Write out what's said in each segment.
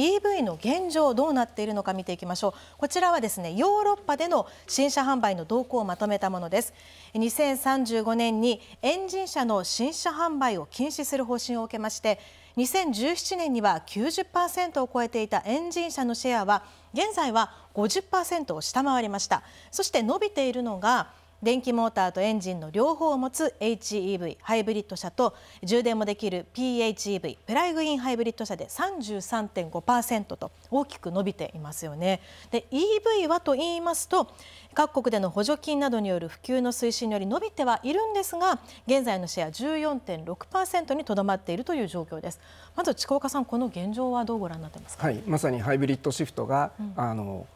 EV の現状どうなっているのか見ていきましょうこちらはですねヨーロッパでの新車販売の動向をまとめたものです2035年にエンジン車の新車販売を禁止する方針を受けまして2017年には90%を超えていたエンジン車のシェアは現在は50%を下回りましたそして伸びているのが電気モーターとエンジンの両方を持つ HEV ハイブリッド車と充電もできる PHEV プライグインハイブリッド車で33.5%と大きく伸びていますよね。で EV はと言いますと各国での補助金などによる普及の推進により伸びてはいるんですが現在のシェア14.6%にとどまっているという状況ですまず近岡さんこの現状はどうご覧になってますか、はい、まさにハイブリッドシフトが、うん、あの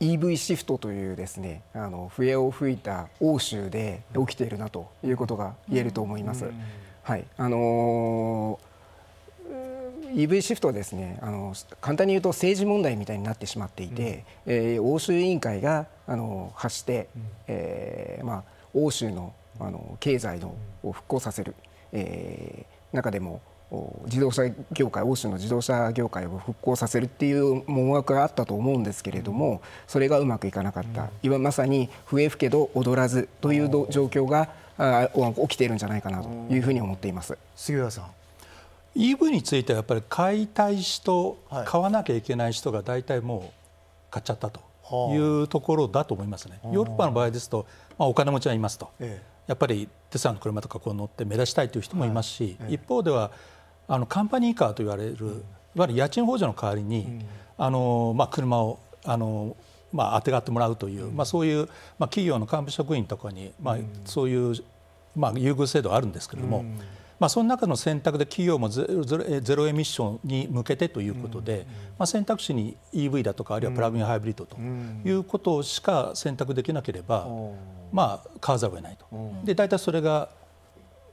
EV シフトというですねあの笛を吹いた欧州で起きているなということが言えると思います。はいあのー EV シフトはですねあの簡単に言うと政治問題みたいになってしまっていて、うん、えー、欧州委員会があの発して、うん、えー、まあ、欧州のあの経済のを復興させる、えー、中でも自動車業界欧州の自動車業界を復興させるっていう思惑があったと思うんですけれどもそれがうまくいかなかった、今まさに笛吹けど踊らずという状況が起きているんじゃないかなというふうに思っています杉浦さん EV についてはやっぱり買いたい人、買わなきゃいけない人が大体もう買っちゃったというところだと思いますね。ヨーロッパの場合ですと、まあ、お金持ちはいますと、ええやっぱりテスラの車とかこう乗って目立ちたいという人もいますし、一方ではあのカンパニーカーと言われる、いわゆる家賃補助の代わりに、あのまあ、車をあの、まあ、あてがってもらうという、まあ、そういう、まあ、企業の幹部職員とかに、まあ、そういう、まあ、優遇制度があるんですけれども、まあ、その中の選択で企業もゼロゼロエミッションに向けてということで、まあ、選択肢に EV だとかあるいはプラグインハイブリッドということしか選択できなければ、まあ、買わざるを得ないと。で大体それが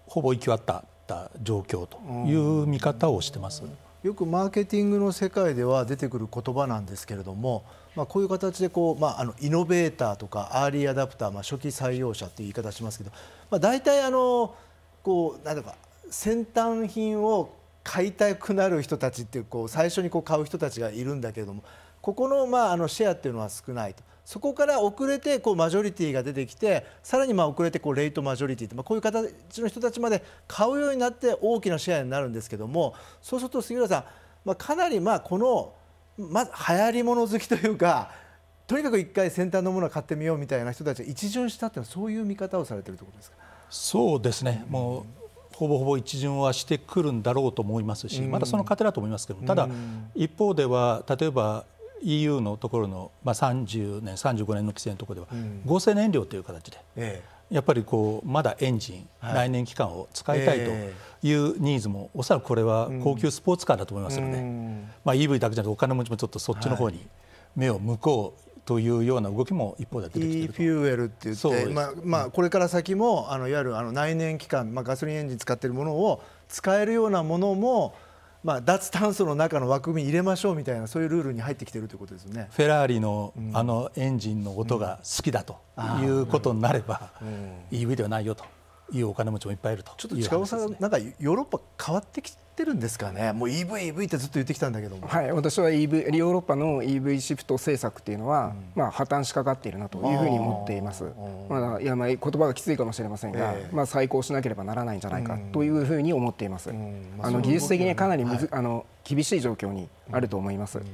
ほぼ行き渡ったった状況という見方をしてます。よくマーケティングの世界では出てくる言葉なんですけれども、まあ、こういう形でこう、まあ、あのイノベーターとかアーリーアダプター、まあ、初期採用者という言い方しますけど、まあ、大体あのこうなんだか先端品を買いたくなる人たちっていうこう最初にこう買う人たちがいるんだけれどもここの,、まああのシェアっていうのは少ないと。そこから遅れてこうマジョリティが出てきてさらにまあ遅れてこうレイトマジョリティっまあ、こういう形の人たちまで買うようになって大きなシェアになるんですけどもそうすると杉浦さん、まあ、かなりまあこの、まず流行り物好きというかとにかく一回先端のものを買ってみようみたいな人たちが一巡したっていうのはそういう見方をされてるといことですかそうですねもうほぼほぼ一巡はしてくるんだろうと思いますしまだその過程だと思いますけどただ一方では例えば EU のところの、まあ、30年35年の規制のところでは、合成燃料という形で、ええ、やっぱりこうまだエンジン、はい、内燃機関を使いたいというニーズも、え、おそらくこれは高級スポーツカーだと思いますので、まあ、EV だけじゃなくてお金持ちもちょっとそっちの方に目を向こう、はいというような動きも一方で出てきて e フューエルって言って、まあまあ、これから先もあのいわゆるあの内燃機関、まあ、ガソリンエンジン使っているものを使えるようなものもまあ、脱炭素の中の枠組み入れましょうみたいなそういうルールに入ってきてるということですねフェラーリの,、あのエンジンの音が好きだということになれば、EV ではないよというお金持ちもいっぱいいるとちょっと近尾さん、なんかヨーロッパ変わってきてってるんですかね、もう EV、EV ってずっと言ってきたんだけども、はい、私は EV ヨーロッパの EV シフト政策っていうのは、うん、まあ、破綻しかかっているなというふうに思っています、まあ、いやまあ言葉がきついかもしれませんが、えー、まあ、再考しなければならないんじゃないかというふうに思っています。まあ、あの技術的にかなりむず、あの厳しい状況にあると思います。そうで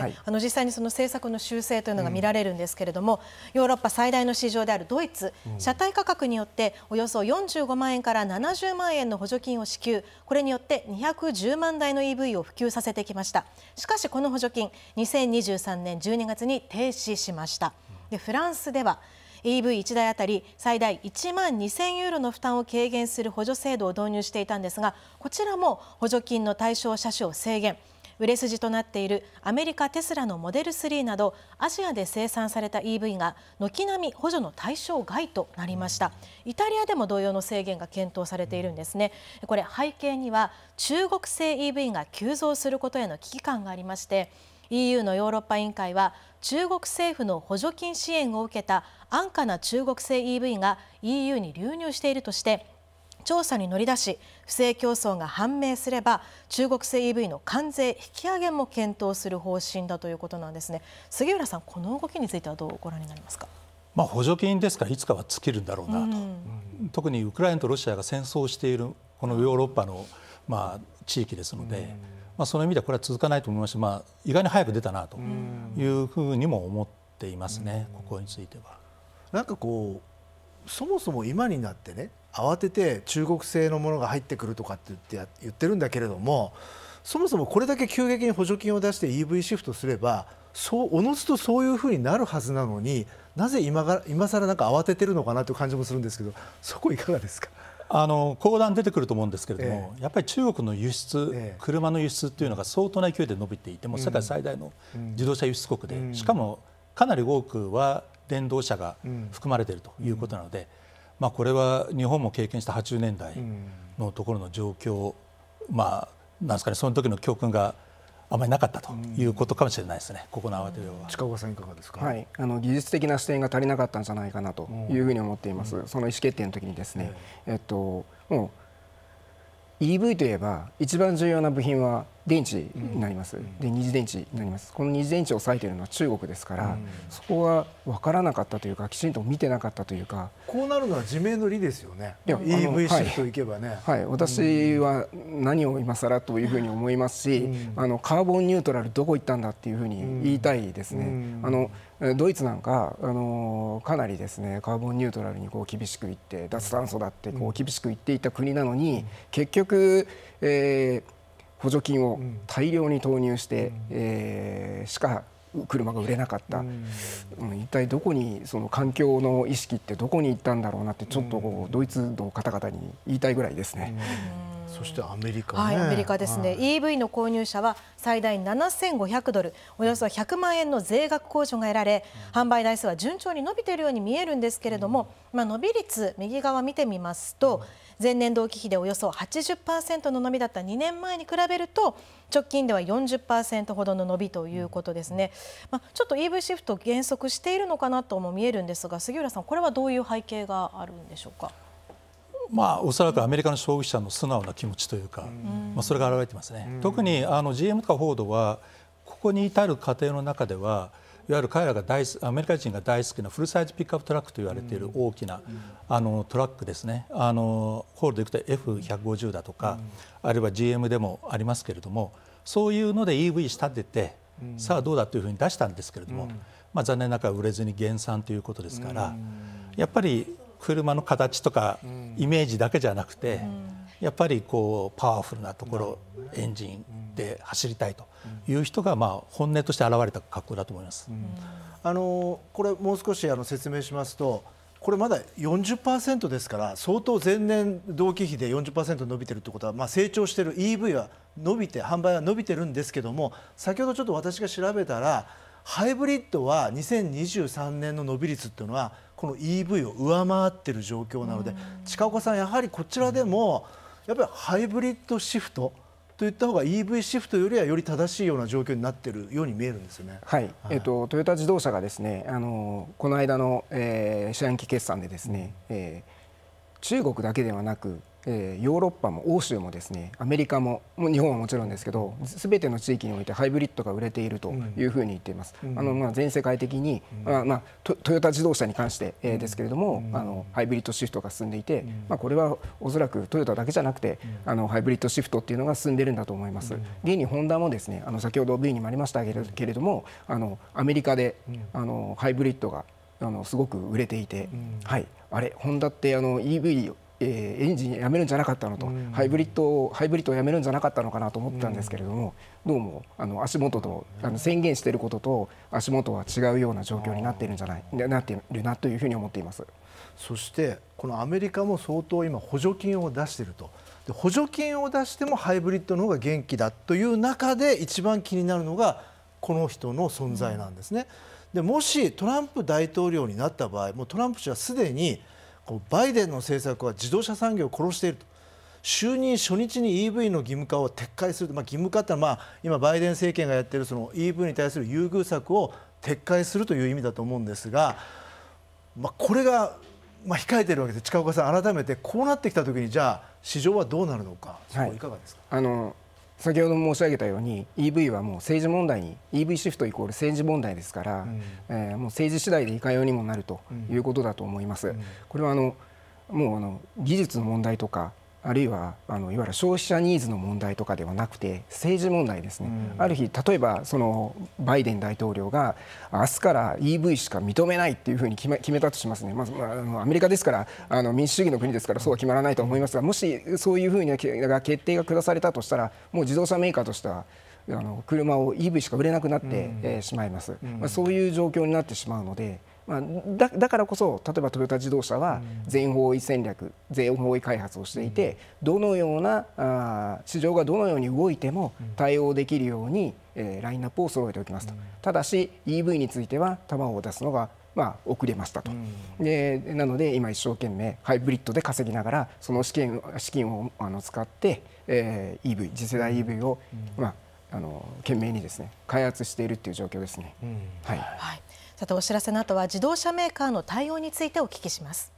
すね。あの実際にその政策の修正というのが見られるんですけれども、うん、ヨーロッパ最大の市場であるドイツ、車体価格によっておよそ45万円から70万円の補助金を支給。これによってて210万台の EV を普及させてきましたしかしこの補助金2023年12月に停止しましたでフランスでは EV1 台あたり最大1万2000ユーロの負担を軽減する補助制度を導入していたんですがこちらも補助金の対象車種を制限売れ筋となっているアメリカテスラのモデル3などアジアで生産された EV が軒並み補助の対象外となりましたイタリアでも同様の制限が検討されているんですねこれ背景には中国製 EV が急増することへの危機感がありまして EU のヨーロッパ委員会は中国政府の補助金支援を受けた安価な中国製 EV が EU に流入しているとして調査に乗り出し不正競争が判明すれば中国製 EV の関税引き上げも検討する方針だということなんですね杉浦さんこの動きについてはどうご覧になりますかまあ補助金ですからいつかは尽きるんだろうなと、うん、特にウクライナとロシアが戦争しているこのヨーロッパのまあ地域ですので、うん、まあその意味ではこれは続かないと思いますし、まあ、意外に早く出たなというふうにも思っていますね、うん、ここについては。なんかこうそもそも今になってね慌てて中国製のものが入ってくるとかって言って言ってるんだけれどもそもそもこれだけ急激に補助金を出して EV シフトすればそうおのずとそういうふうになるはずなのになぜ今が今更なんか慌ててるのかなという感じもするんですけどそこいかがですかあの後段出てくると思うんですけれども、えやっぱり中国の輸出、え車の輸出というのが相当な勢いで伸びていても世界最大の自動車輸出国で、うん、しかもかなり多くは電動車が含まれているということなので、まあ、これは日本も経験した80年代のところの状況、まあ、なんですかね、その時の教訓があまりなかったということかもしれないですね、うん、ここの慌てようは。近岡さんいかがですか、はい、あの技術的な視点が足りなかったんじゃないかなというふうに思っています、うん、その意思決定の時にですね、うん、えっと、もう EV といえば、一番重要な部品は電池になります、うん、で二次電池になりますこの二次電池を抑えているのは中国ですから、うん、そこは分からなかったというかきちんと見てなかったというかこうなるのは自明の理ですよねいや EV シフトいけばね、はい、はい、私は何を今更というふうに思いますし、うん、あのカーボンニュートラルどこ行ったんだっていうふうに言いたいですね、あのドイツなんかあのかなりですねカーボンニュートラルにこう厳しく言って脱炭素だってこう厳しく言っていた国なのに、結局、えー補助金を大量に投入して、うん、えー、しか車が売れなかった、うん、一体どこにその環境の意識ってどこに行ったんだろうなってちょっとドイツの方々に言いたいぐらいですね。うんそしてアメリカ、ね、はい、アメリカですね、はい、EV の購入者は最大7500ドルおよそ100万円の税額控除が得られ、うん、販売台数は順調に伸びているように見えるんですけれども、うん、まあ、伸び率右側見てみますと、うん、前年同期比でおよそ80%の伸びだった2年前に比べると直近では40%ほどの伸びということですね、まあ、ちょっと EV シフト減速しているのかなとも見えるんですが杉浦さんこれはどういう背景があるんでしょうか。まあ、おそらくアメリカの消費者の素直な気持ちというか、まあ、それが表れてますね、特にあの GM とかフォードはここに至る過程の中ではいわゆる彼らが大アメリカ人が大好きなフルサイズピックアップトラックと言われている大きな、あのトラックですねあのホールでいくと F150 だとか、あるいは GM でもありますけれどもそういうので EV 仕立てて、さあどうだというふうに出したんですけれども、まあ、残念ながら売れずに減産ということですから、やっぱり車の形とかイメージだけじゃなくて、やっぱりこうパワフルなところエンジンで走りたいという人がまあ本音として現れた格好だと思います、うん、あのこれもう少しあの説明しますとこれまだ40%ですから相当前年同期比で40%伸びてるってことは、まあ、成長している EV は伸びて販売は伸びてるんですけども先ほどちょっと私が調べたらハイブリッドは2023年の伸び率っていうのはこの EV を上回っている状況なので、近岡さん、やはりこちらでも、やっぱりハイブリッドシフトといった方が EV シフトよりはより正しいような状況になっているように見えるんですよね、はい、はい、えーと、トヨタ自動車がですねあのこの間の、えー、四半期決算でですね、うん、えー、中国だけではなくえー、ヨーロッパも欧州もですねアメリカも日本はもちろんですけどすべての地域においてハイブリッドが売れているというふうに言っています、うん、あのまあ、全世界的に、うん、まあまあ、トヨタ自動車に関して、えー、ですけれども、うん、あのハイブリッドシフトが進んでいて、まあ、これはおそらくトヨタだけじゃなくて、あのハイブリッドシフトっていうのが進んでるんだと思います、現にホンダもですねあの先ほど V にもありましたけれどもあのアメリカであのハイブリッドがあのすごく売れていて、はい、あれホンダってあの EV えー、エンジンやめるんじゃなかったのと、うん、ハイブリッドハイブリッドをやめるんじゃなかったのかなと思ったんですけれども、うん、どうもあの足元とあの宣言していることと足元は違うような状況になっているんじゃないなっているなというふうに思っています。そしてこのアメリカも相当今補助金を出していると補助金を出してもハイブリッドの方が元気だという中で一番気になるのがこの人の存在なんですね。でもしトランプ大統領になった場合もうトランプ氏はすでにバイデンの政策は自動車産業を殺していると。就任初日に EV の義務化を撤回する、まあ、義務化というのは、まあ、今、バイデン政権がやっているその EV に対する優遇策を撤回するという意味だと思うんですが、まあ、これが、まあ、控えているわけで近岡さん、改めてこうなってきたときにじゃあ市場はどうなるのか、はい、いかがですか。あの先ほど申し上げたように EV はもう政治問題に EV シフトイコール政治問題ですから、うん、えー、もう政治次第でいかようにもなるということだと思います。うん、これはあのもうあの技術の問題とかあるいはあのいわゆる消費者ニーズの問題とかではなくて政治問題ですね、うん、ある日例えばそのバイデン大統領が明日から EV しか認めないっていうふうに決め決めたとしますね、まず、あ、アメリカですからあの民主主義の国ですからそうは決まらないと思いますがもしそういうふうに決定が下されたとしたらもう自動車メーカーとしてはあの車を EV しか売れなくなって、しまいます、うん、まあ、そういう状況になってしまうのでまあ、だだからこそ例えばトヨタ自動車は全方位戦略全方位開発をしていてどのようなあ市場がどのように動いても対応できるように、えー、ラインナップを揃えておきますとただし EV については卵を出すのがまあ、遅れましたと、でなので今一生懸命ハイブリッドで稼ぎながらその資金資金をあの使って、えー、EV 次世代 EV を、まあ、あの懸命にですね開発しているという状況ですね。はい、はいさてお知らせの後は自動車メーカーの対応についてお聞きします。